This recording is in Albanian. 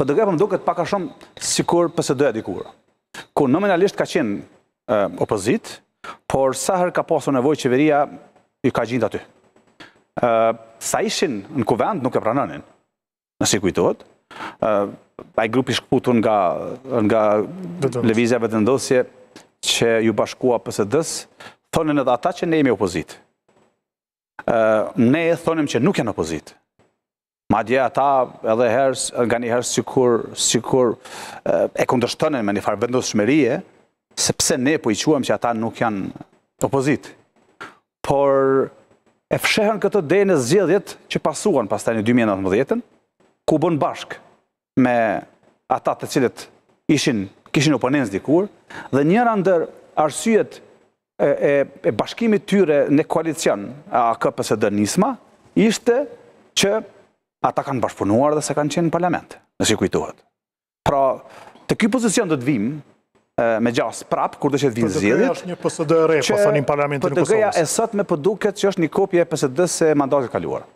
për dëgjë për më duke të paka shumë si kur pëse e dikur. Kur nominalisht ka qenë opozit, por sahër ka posë nevoj qeveria i ka gjindë aty. Sa ishin në kuvend, nuk e pranënin, nësi kujtohet. a i grupi shkutu nga nga levizja vëtë ndosje që ju bashkua pëse dës, thonin edhe ata që ne jemi opozit. Ne thonim që nuk janë opozit. Ma dje ata edhe herës, nga një herës sikur, sikur e kundërshtonin me një farë vendosë sepse ne po i quam që ata nuk janë opozit. Por e fshehën këtë dhe në zgjedhjet që pasuan pas taj një 2019-ën, ku bën bashk me ata të cilët ishin, kishin oponens dikur, dhe njëra ndër arsyet e, e bashkimit tyre në koalicion a KPSD Nisma, ishte që ata kanë bashkëpunuar dhe se kanë qenë në parlament, nësi kujtuhet. Pra, të kjoj pozicion dhe të vim, me gjasë prapë, kur dhe që të vim zilit, për të gëja e sot me përduket që është një kopje e PSD se mandatit kaluar.